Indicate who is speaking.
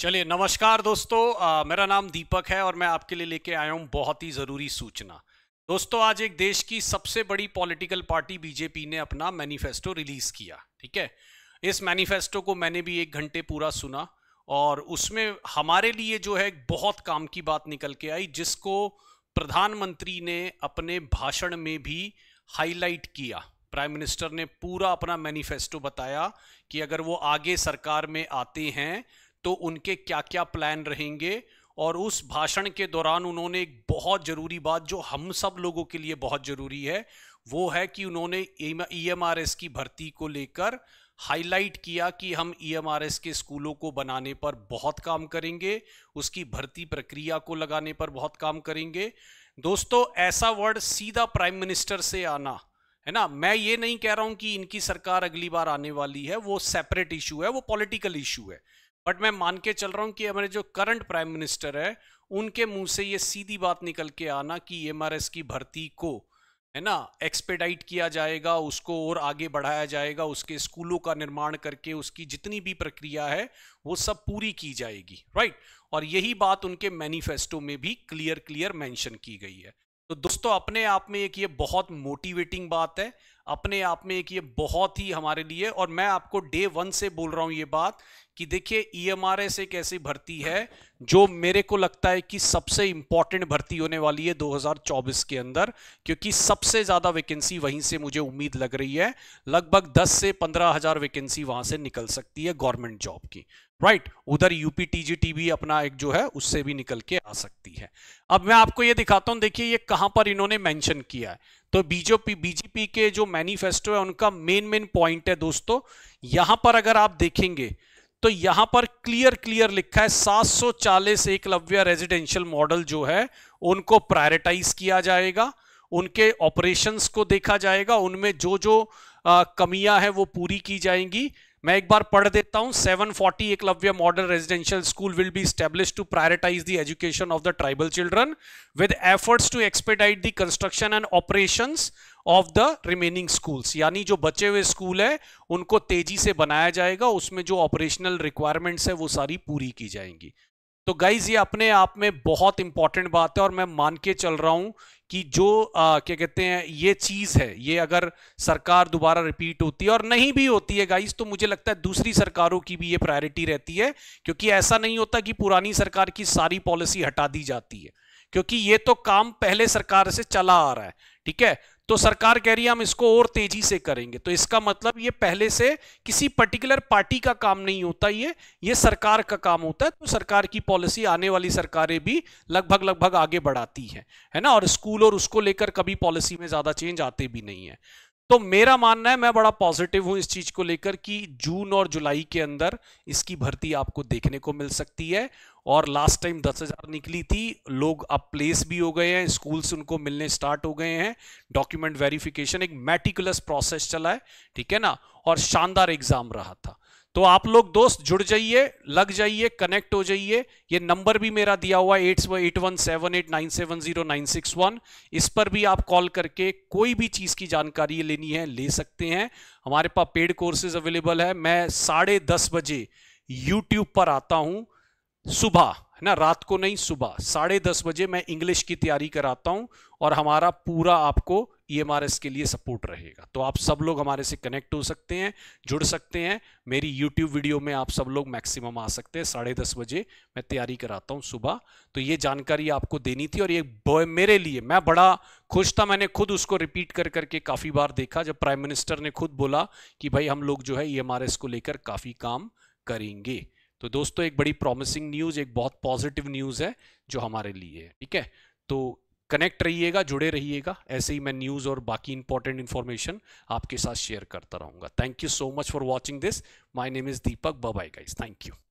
Speaker 1: चलिए नमस्कार दोस्तों आ, मेरा नाम दीपक है और मैं आपके लिए लेके आया हूँ बहुत ही ज़रूरी सूचना दोस्तों आज एक देश की सबसे बड़ी पॉलिटिकल पार्टी बीजेपी ने अपना मैनिफेस्टो रिलीज़ किया ठीक है इस मैनिफेस्टो को मैंने भी एक घंटे पूरा सुना और उसमें हमारे लिए जो है बहुत काम की बात निकल के आई जिसको प्रधानमंत्री ने अपने भाषण में भी हाईलाइट किया प्राइम मिनिस्टर ने पूरा अपना मैनिफेस्टो बताया कि अगर वो आगे सरकार में आते हैं तो उनके क्या क्या प्लान रहेंगे और उस भाषण के दौरान उन्होंने एक बहुत ज़रूरी बात जो हम सब लोगों के लिए बहुत ज़रूरी है वो है कि उन्होंने E M R e S की भर्ती को लेकर हाईलाइट किया कि हम ई एम आर एस के स्कूलों को बनाने पर बहुत काम करेंगे उसकी भर्ती प्रक्रिया को लगाने पर बहुत काम करेंगे दोस्तों ऐसा वर्ड सीधा प्राइम मिनिस्टर से आना है ना मैं ये नहीं कह रहा हूं कि इनकी सरकार अगली बार आने वाली है वो सेपरेट इशू है वो पॉलिटिकल इशू है बट मैं मान के चल रहा हूँ कि हमारे जो करंट प्राइम मिनिस्टर है उनके मुंह से ये सीधी बात निकल के आना कि एम की भर्ती को है ना एक्सपेडाइट किया जाएगा उसको और आगे बढ़ाया जाएगा उसके स्कूलों का निर्माण करके उसकी जितनी भी प्रक्रिया है वो सब पूरी की जाएगी राइट और यही बात उनके मैनिफेस्टो में भी क्लियर क्लियर मेंशन की गई है तो दोस्तों अपने आप में एक ये बहुत मोटिवेटिंग बात है अपने आप में एक ये बहुत ही हमारे लिए और मैं आपको डे वन से बोल रहा हूँ ये बात कि देखिए ई e एस एक ऐसी भर्ती है जो मेरे को लगता है कि सबसे इंपॉर्टेंट भर्ती होने वाली है 2024 के अंदर क्योंकि सबसे ज़्यादा वैकेंसी वहीं से मुझे उम्मीद लग रही है लगभग 10 से पंद्रह हज़ार वैकेंसी वहाँ से निकल सकती है गवर्नमेंट जॉब की राइट उधर यूपी टीजीटी भी अपना एक जो है उससे भी निकल के आ सकती है अब मैं आपको ये दिखाता हूं देखिए ये कहां पर इन्होंने मेंशन किया है तो बीजेपी बीजेपी के जो मैनिफेस्टो है उनका मेन मेन पॉइंट है दोस्तों यहां पर अगर आप देखेंगे तो यहां पर क्लियर क्लियर लिखा है 740 एकलव्य रेजिडेंशियल मॉडल जो है उनको प्रायोरिटाइज किया जाएगा उनके ऑपरेशंस को देखा जाएगा उनमें जो जो कमियां हैं वो पूरी की जाएंगी मैं एक बार पढ़ देता हूं 740 Eklavya model residential school will be establish to prioritize the education of the tribal children with efforts to expedite the construction and operation of the remaining schools यानी जो बचे हुए स्कूल है उनको तेजी से बनाया जाएगा उसमें जो ऑपरेशनल रिक्वायरमेंट्स है वो सारी पूरी की जाएंगी तो गाइज ये अपने आप में बहुत इंपॉर्टेंट बात है और मैं मान के चल रहा हूं कि जो आ, क्या कहते हैं ये चीज़ है ये अगर सरकार दोबारा रिपीट होती है और नहीं भी होती है गाइस तो मुझे लगता है दूसरी सरकारों की भी ये प्रायोरिटी रहती है क्योंकि ऐसा नहीं होता कि पुरानी सरकार की सारी पॉलिसी हटा दी जाती है क्योंकि ये तो काम पहले सरकार से चला आ रहा है ठीक है तो सरकार कह रही है हम इसको और तेजी से करेंगे तो इसका मतलब ये पहले से किसी पर्टिकुलर पार्टी का काम नहीं होता ये ये सरकार का काम होता है तो सरकार की पॉलिसी आने वाली सरकारें भी लगभग लगभग आगे बढ़ाती है है ना और स्कूल और उसको लेकर कभी पॉलिसी में ज्यादा चेंज आते भी नहीं है तो मेरा मानना है मैं बड़ा पॉजिटिव हूं इस चीज को लेकर कि जून और जुलाई के अंदर इसकी भर्ती आपको देखने को मिल सकती है और लास्ट टाइम दस हजार निकली थी लोग अब प्लेस भी हो गए हैं स्कूल्स उनको मिलने स्टार्ट हो गए हैं डॉक्यूमेंट वेरिफिकेशन एक मेटिकुलस प्रोसेस चला है ठीक है ना और शानदार एग्जाम रहा था तो आप लोग दोस्त जुड़ जाइए लग जाइए कनेक्ट हो जाइए ये नंबर भी मेरा दिया हुआ eight eight one seven eight nine seven zero nine six one इस पर भी आप कॉल करके कोई भी चीज़ की जानकारी लेनी है ले सकते हैं हमारे पास पेड कोर्सेज अवेलेबल है मैं साढ़े दस बजे यूट्यूब पर आता हूँ सुबह है ना रात को नहीं सुबह साढ़े दस बजे मैं इंग्लिश की तैयारी कराता हूँ और हमारा पूरा आपको ईएमआरएस e के लिए सपोर्ट रहेगा तो आप सब लोग हमारे से कनेक्ट हो सकते हैं जुड़ सकते हैं मेरी यूट्यूब वीडियो में आप सब लोग मैक्सिमम आ सकते हैं साढ़े दस बजे मैं तैयारी कराता हूँ सुबह तो ये जानकारी आपको देनी थी और ये मेरे लिए मैं बड़ा खुश था मैंने खुद उसको रिपीट कर करके काफ़ी बार देखा जब प्राइम मिनिस्टर ने खुद बोला कि भाई हम लोग जो है ई e को लेकर काफ़ी काम करेंगे तो दोस्तों एक बड़ी प्रॉमिसिंग न्यूज़ एक बहुत पॉजिटिव न्यूज़ है जो हमारे लिए है ठीक है तो कनेक्ट रहिएगा जुड़े रहिएगा ऐसे ही मैं न्यूज़ और बाकी इंपॉर्टेंट इन्फॉर्मेशन आपके साथ शेयर करता रहूँगा thank you so much for watching this my name is Deepak Babai guys thank you